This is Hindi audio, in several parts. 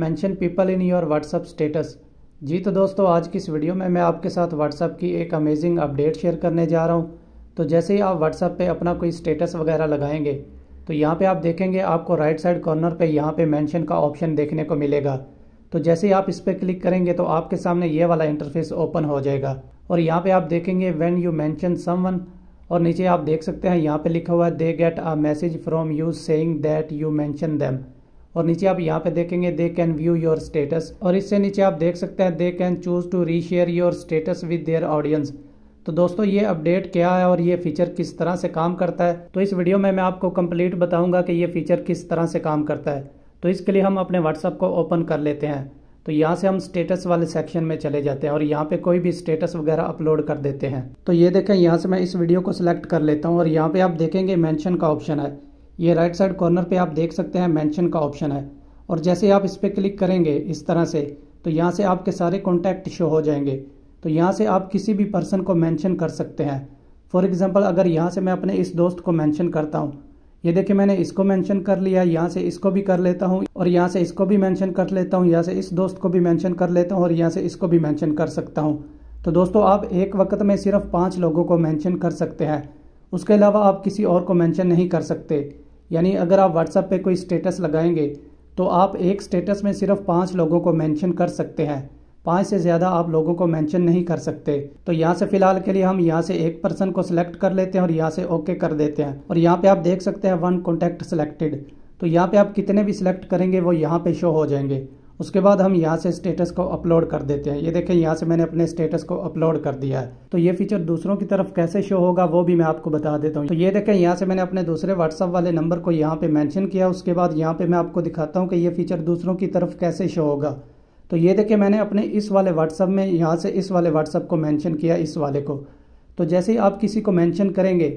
mention people in your WhatsApp status जी तो दोस्तों आज की इस वीडियो में मैं आपके साथ व्हाट्सअप की एक अमेजिंग अपडेट शेयर करने जा रहा हूँ तो जैसे ही आप व्हाट्सअप पे अपना कोई स्टेटस वगैरह लगाएंगे तो यहाँ पे आप देखेंगे आपको राइट साइड कॉर्नर पे यहाँ पे मेंशन का ऑप्शन देखने को मिलेगा तो जैसे ही आप इस पर क्लिक करेंगे तो आपके सामने ये वाला इंटरफेस ओपन हो जाएगा और यहाँ पे आप देखेंगे व्हेन यू मेंशन समवन और नीचे आप देख सकते हैं यहाँ पे लिखा हुआ है they get a message from you saying that you mention them और नीचे आप यहाँ पे देखेंगे they can view your status और इससे नीचे आप देख सकते हैं they can choose to reshare your status with their audience तो दोस्तों ये अपडेट क्या है और ये फीचर किस तरह से काम करता है तो इस वीडियो में मैं आपको कंप्लीट बताऊंगा कि ये फीचर किस तरह से काम करता है तो इसके लिए हम अपने व्हाट्सअप को ओपन कर लेते हैं तो यहाँ से हम स्टेटस वाले सेक्शन में चले जाते हैं और यहाँ पे कोई भी स्टेटस वगैरह अपलोड कर देते हैं तो ये देखें यहाँ से मैं इस वीडियो को सिलेक्ट कर लेता हूँ और यहाँ पे आप देखेंगे मेंशन का ऑप्शन है ये राइट साइड कॉर्नर पे आप देख सकते हैं मेंशन का ऑप्शन है और जैसे आप इस पर क्लिक करेंगे इस तरह से तो यहाँ से आपके सारे कॉन्टैक्ट शो हो जाएंगे तो यहाँ से आप किसी भी पर्सन को मैंशन कर सकते हैं फॉर एग्ज़ाम्पल अगर यहाँ से मैं अपने इस दोस्त को मैंशन करता हूँ ये देखिए मैंने इसको मेंशन कर लिया यहाँ से इसको भी कर लेता हूँ और यहाँ से इसको भी मेंशन कर लेता हूँ यहाँ से इस दोस्त को भी मेंशन कर लेता हूँ और यहाँ से इसको भी मेंशन कर सकता हूँ तो दोस्तों आप एक वक्त में सिर्फ पाँच लोगों को मेंशन कर सकते हैं उसके अलावा आप किसी और को मेंशन नहीं कर सकते यानी अगर आप व्हाट्सएप पे कोई स्टेटस लगाएंगे तो आप एक स्टेटस में सिर्फ पाँच लोगों को मेंशन कर सकते हैं पाँच से ज़्यादा आप लोगों को मेंशन नहीं कर सकते तो यहाँ से फिलहाल के लिए हम यहाँ से एक पर्सन को सिलेक्ट कर लेते हैं और यहाँ से ओके कर देते हैं और यहाँ पे आप देख सकते हैं वन कॉन्टैक्ट सिलेक्टेड तो यहाँ पे आप कितने भी सिलेक्ट करेंगे वो यहाँ पे शो हो जाएंगे उसके बाद हम यहाँ से स्टेटस को अपलोड कर देते हैं ये देखें यहाँ से मैंने अपने स्टेटस को अपलोड कर दिया है तो ये फीचर दूसरों की तरफ कैसे शो होगा वो भी मैं आपको बता देता हूँ तो ये देखें यहाँ से मैंने अपने दूसरे व्हाट्सअप वाले नंबर को यहाँ पे मैंशन किया उसके बाद यहाँ पे मैं आपको दिखाता हूँ कि ये फीचर दूसरों की तरफ कैसे शो होगा तो ये देखें मैंने अपने इस वाले व्हाट्सअप में यहाँ से इस वाले व्हाट्सअप को मैंशन किया इस वाले को तो जैसे ही आप किसी को मैंशन करेंगे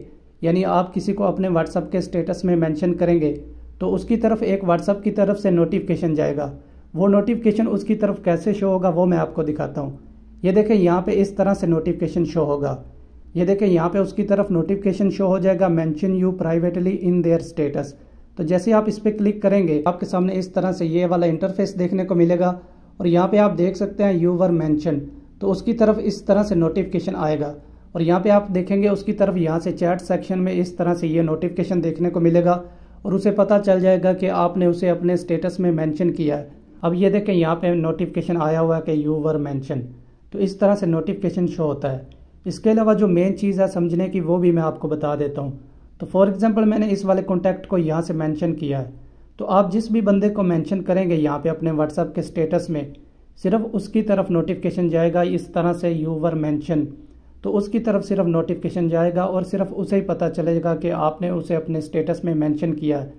यानी आप किसी को अपने व्हाट्सअप के स्टेटस में मैंशन करेंगे तो उसकी तरफ एक व्हाट्सअप की तरफ से नोटिफिकेशन जाएगा वो नोटिफिकेशन उसकी तरफ कैसे शो होगा वो मैं आपको दिखाता हूँ ये देखें यहाँ पे इस तरह से नोटिफिकेशन शो होगा ये देखें यहाँ पे उसकी तरफ नोटिफिकेशन शो हो जाएगा mention you privately in their status तो जैसे आप इस पर क्लिक करेंगे आपके सामने इस तरह से ये वाला इंटरफेस देखने को मिलेगा और यहाँ पे आप देख सकते हैं यू वर मैंशन तो उसकी तरफ इस तरह से नोटिफिकेशन आएगा और यहाँ पे आप देखेंगे उसकी तरफ यहाँ से चैट सेक्शन में इस तरह से ये नोटिफिकेशन देखने को मिलेगा और उसे पता चल जाएगा कि आपने उसे अपने स्टेटस में मेंशन किया है अब ये देखें यहाँ पे नोटिफिकेशन आया हुआ है कि यू वर मैंशन तो इस तरह से नोटिफिकेशन शो होता है इसके अलावा जो मेन चीज़ है समझने की वो भी मैं आपको बता देता हूँ तो फॉर एग्ज़ाम्पल मैंने इस वाले कॉन्टैक्ट को यहाँ से मैंशन किया है तो आप जिस भी बंदे को मैंशन करेंगे यहाँ पे अपने व्हाट्सअप के स्टेटस में सिर्फ उसकी तरफ नोटिफिकेशन जाएगा इस तरह से यू वर मैंशन तो उसकी तरफ सिर्फ नोटिफिकेशन जाएगा और सिर्फ उसे ही पता चलेगा कि आपने उसे अपने स्टेटस में मेंशन किया है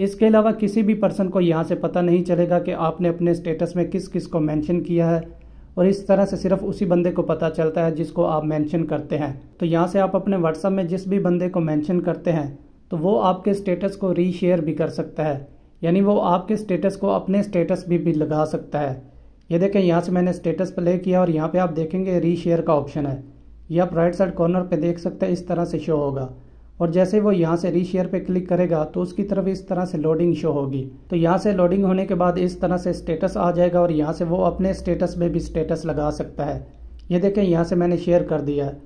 इसके अलावा किसी भी पर्सन को यहाँ से पता नहीं चलेगा कि आपने अपने स्टेटस में किस किस को मेंशन किया है और इस तरह से सिर्फ उसी बंदे को पता चलता है जिसको आप मेंशन करते हैं तो यहाँ से आप अपने व्हाट्सअप में जिस भी बंदे को मेंशन करते हैं तो वो आपके स्टेटस को रीशेयर भी कर सकता है यानी वो आपके स्टेटस को अपने स्टेटस भी, भी लगा सकता है ये देखें यहाँ से मैंने स्टेटस प्ले किया और यहाँ पे आप देखेंगे रीशेयर का ऑप्शन है ये आप राइट साइड कॉर्नर पे देख सकते हैं इस तरह से शो होगा और जैसे वो यहाँ से रीशेयर पे क्लिक करेगा तो उसकी तरफ इस तरह से लोडिंग शो होगी तो यहाँ से लोडिंग होने के बाद इस तरह से स्टेटस आ जाएगा और यहाँ से वो अपने स्टेटस में भी स्टेटस लगा सकता है ये देखें यहाँ से मैंने शेयर कर दिया है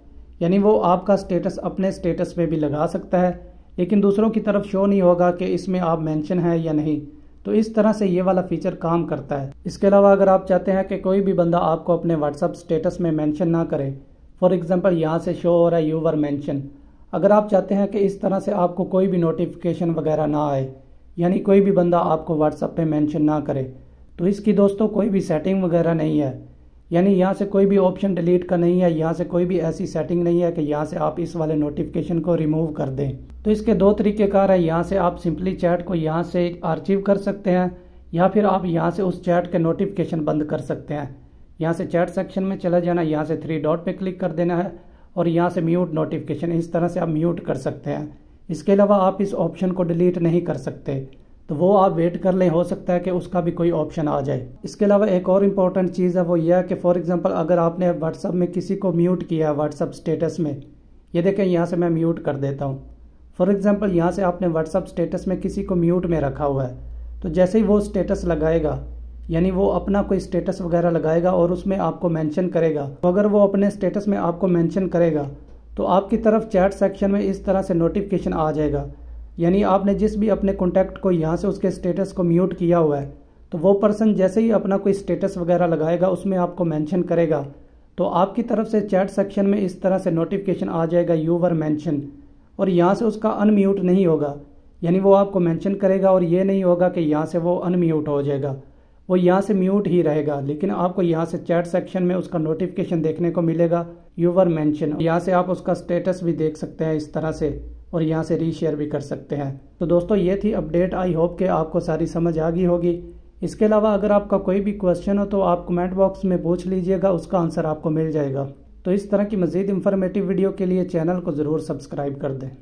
यानी वो आपका स्टेटस अपने स्टेटस में भी लगा सकता है लेकिन दूसरों की तरफ शो नहीं होगा कि इसमें आप मैंशन है या नहीं तो इस तरह से ये वाला फीचर काम करता है इसके अलावा अगर आप चाहते हैं कि कोई भी बंदा आपको अपने व्हाट्सअप स्टेटस में मैंशन ना करे फॉर एग्जाम्पल यहाँ से शो हो रहा है वर मैंशन अगर आप चाहते हैं कि इस तरह से आपको कोई भी नोटिफिकेशन वगैरह ना आए यानी कोई भी बंदा आपको व्हाट्सअप पे मेंशन ना करे तो इसकी दोस्तों कोई भी सेटिंग वगैरह नहीं है यानी यहाँ से कोई भी ऑप्शन डिलीट का नहीं है यहाँ से कोई भी ऐसी सेटिंग नहीं है कि यहाँ से आप इस वाले नोटिफिकेशन को रिमूव कर दें तो इसके दो तरीक़ेकार हैं यहाँ से आप सिंपली चैट को यहाँ से अर्चीव कर सकते हैं या फिर आप यहाँ से उस चैट के नोटिफिकेशन बंद कर सकते हैं यहाँ से चैट सेक्शन में चला जाना यहाँ से थ्री डॉट पर क्लिक कर देना है और यहाँ से म्यूट नोटिफिकेशन इस तरह से आप म्यूट कर सकते हैं इसके अलावा आप इस ऑप्शन को डिलीट नहीं कर सकते तो वो आप वेट कर लें हो सकता है कि उसका भी कोई ऑप्शन आ जाए इसके अलावा एक और इम्पॉर्टेंट चीज़ है वो यह है कि फॉर एग्जांपल अगर आपने व्हाट्सअप में किसी को म्यूट किया है व्हाट्सअप स्टेटस में ये देखें यहाँ से मैं म्यूट कर देता हूँ फॉर एग्ज़ाम्पल यहाँ से आपने व्हाट्सअप स्टेटस में किसी को म्यूट में रखा हुआ है तो जैसे ही वो स्टेटस लगाएगा यानी वो अपना कोई स्टेटस वगैरह लगाएगा और उसमें आपको मेंशन करेगा तो अगर वो अपने स्टेटस में आपको मेंशन करेगा तो आपकी तरफ चैट सेक्शन में इस तरह से नोटिफिकेशन आ जाएगा यानी आपने जिस भी अपने कॉन्टैक्ट को यहाँ से उसके स्टेटस को म्यूट किया हुआ है तो वो पर्सन जैसे ही अपना कोई स्टेटस वगैरह लगाएगा उसमें आपको मैंशन करेगा तो आपकी तरफ से चैट सेक्शन में इस तरह से नोटिफिकेशन आ जाएगा यू वर मैंशन और यहाँ से उसका अनम्यूट नहीं होगा यानी वो आपको मेंशन करेगा और ये नहीं होगा कि यहाँ से वो अनम्यूट हो जाएगा वो यहाँ से म्यूट ही रहेगा लेकिन आपको यहाँ से चैट सेक्शन में उसका नोटिफिकेशन देखने को मिलेगा यूवर मैंशन यहाँ से आप उसका स्टेटस भी देख सकते हैं इस तरह से और यहाँ से रीशेयर भी कर सकते हैं तो दोस्तों ये थी अपडेट आई होप कि आपको सारी समझ आ गई होगी इसके अलावा अगर आपका कोई भी क्वेश्चन हो तो आप कमेंट बॉक्स में पूछ लीजिएगा उसका आंसर आपको मिल जाएगा तो इस तरह की मज़ीद इंफॉर्मेटिव वीडियो के लिए चैनल को ज़रूर सब्सक्राइब कर दें